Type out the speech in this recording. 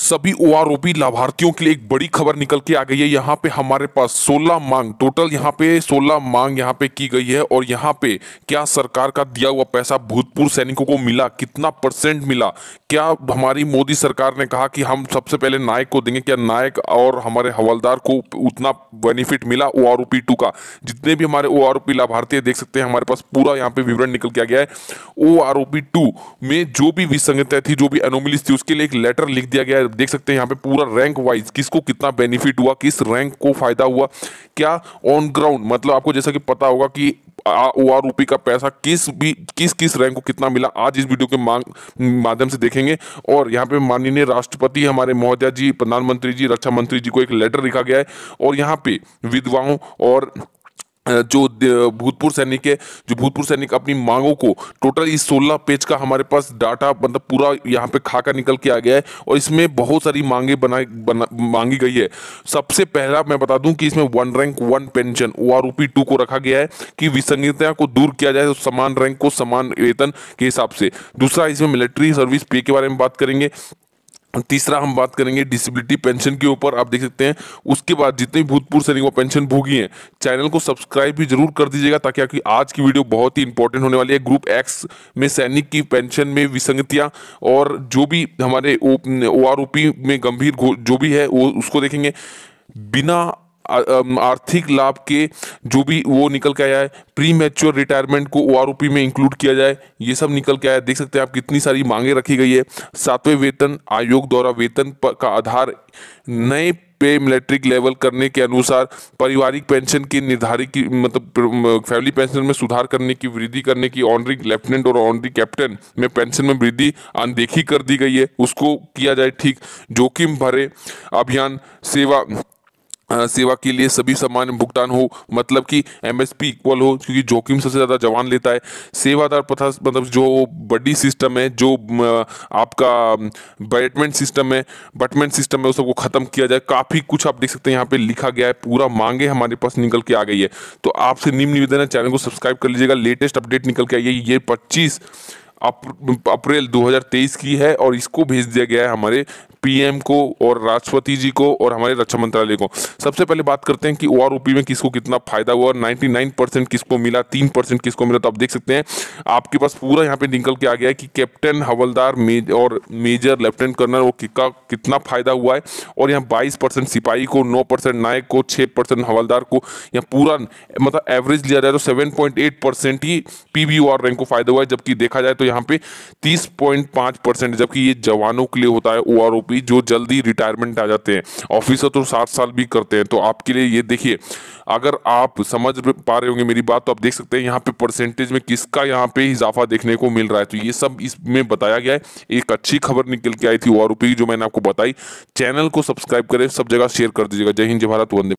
सभी O R लाभार्थियों के लिए एक बड़ी खबर निकल के आ गई है यहाँ पे हमारे पास 16 मांग टोटल यहाँ पे 16 मांग यहाँ पे की गई है और यहाँ पे क्या सरकार का दिया हुआ पैसा भूतपूर्व सैनिकों को मिला कितना परसेंट मिला क्या हमारी मोदी सरकार ने कहा कि हम सबसे पहले नायक को देंगे क्या नायक और हमारे हवलदार को उतना बेनिफिट मिला ओ आर टू का जितने भी हमारे ओ आर लाभार्थी देख सकते हैं हमारे पास पूरा यहाँ पे विवरण निकल के आ गया है ओ आर टू में जो भी विसंगता थी जो भी एनोमिलीज थी उसके लिए एक लेटर लिख दिया गया है देख सकते हैं यहाँ पे पूरा रैंक वाइज किसको कितना बेनिफिट हुआ किस रैंक को फायदा हुआ क्या ऑन ग्राउंड मतलब आपको जैसा कि पता होगा कि ओ आर रूपी का पैसा किस भी किस किस रैंक को कितना मिला आज इस वीडियो के मांग माध्यम से देखेंगे और यहाँ पे माननीय राष्ट्रपति हमारे महोदया जी प्रधानमंत्री जी रक्षा मंत्री जी को एक लेटर लिखा गया है और यहाँ पे विधवाओं और जो भूतपूर्व सैनिक है जो भूतपूर्व सैनिक अपनी मांगों को टोटल इस 16 पेज का हमारे पास डाटा मतलब पूरा यहाँ पे खाकर निकल के आ गया है और इसमें बहुत सारी मांगे बनाई बना, मांगी गई है सबसे पहला मैं बता दूं कि इसमें one rank one pension O R two को रखा गया है कि विसंगता को दूर किया जाए तो समान रैंक को समान वेतन के हिसाब से दूसरा इसमें मिलिट्री सर्विस पे के बारे में बात करेंगे तीसरा हम बात करेंगे डिसेबिलिटी पेंशन के ऊपर आप देख सकते हैं उसके बाद जितने भी भूतपूर्व सैनिक वो पेंशन भोगी हैं चैनल को सब्सक्राइब भी जरूर कर दीजिएगा ताकि आपकी आज की वीडियो बहुत ही इंपॉर्टेंट होने वाली है ग्रुप एक्स में सैनिक की पेंशन में विसंगतियां और जो भी हमारे ओ आर में गंभीर जो भी है वो उसको देखेंगे बिना आर्थिक लाभ के जो भी वो निकल के आया है प्री मैच्योर रिटायरमेंट को ओ में इंक्लूड किया जाए ये सब निकल के आया है देख सकते हैं आप कितनी सारी मांगे रखी गई है सातवें वेतन आयोग द्वारा वेतन का आधार नए पे मिलिट्रिक लेवल करने के अनुसार पारिवारिक पेंशन की निर्धारित की मतलब फैमिली पेंशन में सुधार करने की वृद्धि करने की ऑनरी लेफ्टिनेंट और ऑनरी कैप्टन में पेंशन में वृद्धि अनदेखी कर दी गई है उसको किया जाए ठीक जोखिम भरे अभियान सेवा सेवा के लिए सभी सामान्य भुगतान हो मतलब कि एमएसपी इक्वल हो क्योंकि जोखिम सबसे ज़्यादा जवान लेता है सेवादार प्रथा मतलब जो बडी सिस्टम है जो आपका बैटमेंट सिस्टम है बटमेंट सिस्टम है उस सबको ख़त्म किया जाए काफ़ी कुछ आप देख सकते हैं यहाँ पे लिखा गया है पूरा मांगे हमारे पास निकल के आ गई है तो आपसे निम्न निवेदन है चैनल को सब्सक्राइब कर लीजिएगा लेटेस्ट अपडेट निकल के आई है ये पच्चीस अप्रैल 2023 की है और इसको भेज दिया गया है हमारे पीएम को और राष्ट्रपति जी को और हमारे रक्षा मंत्रालय को सबसे पहले बात करते हैं कि ओ में किसको कितना फायदा हुआ और 99 किसको मिला तीन किसको मिला तो आप देख सकते हैं आपके पास पूरा यहाँ पे निकल के आ गया है कि कैप्टन हवलदार और मेजर लेफ्टिनेंट कर्नल वो का कितना फायदा हुआ है और यहाँ बाईस सिपाही को नौ नायक को छः हवलदार को यहाँ पूरा मतलब एवरेज लिया जाए तो सेवन ही पी रैंक को फायदा हुआ है जबकि देखा जाए तो यहाँ पे तीस जबकि ये जवानों के लिए होता है ओ कर्मचारी जो जल्दी रिटायरमेंट आ जाते हैं ऑफिसर तो सात साल भी करते हैं तो आपके लिए ये देखिए अगर आप समझ पा रहे होंगे मेरी बात तो आप देख सकते हैं यहाँ पे परसेंटेज में किसका यहाँ पे इजाफा देखने को मिल रहा है तो ये सब इसमें बताया गया है एक अच्छी खबर निकल के आई थी और जो मैंने आपको बताई चैनल को सब्सक्राइब करें सब जगह शेयर कर दीजिएगा जय हिंद जय भारत वंदे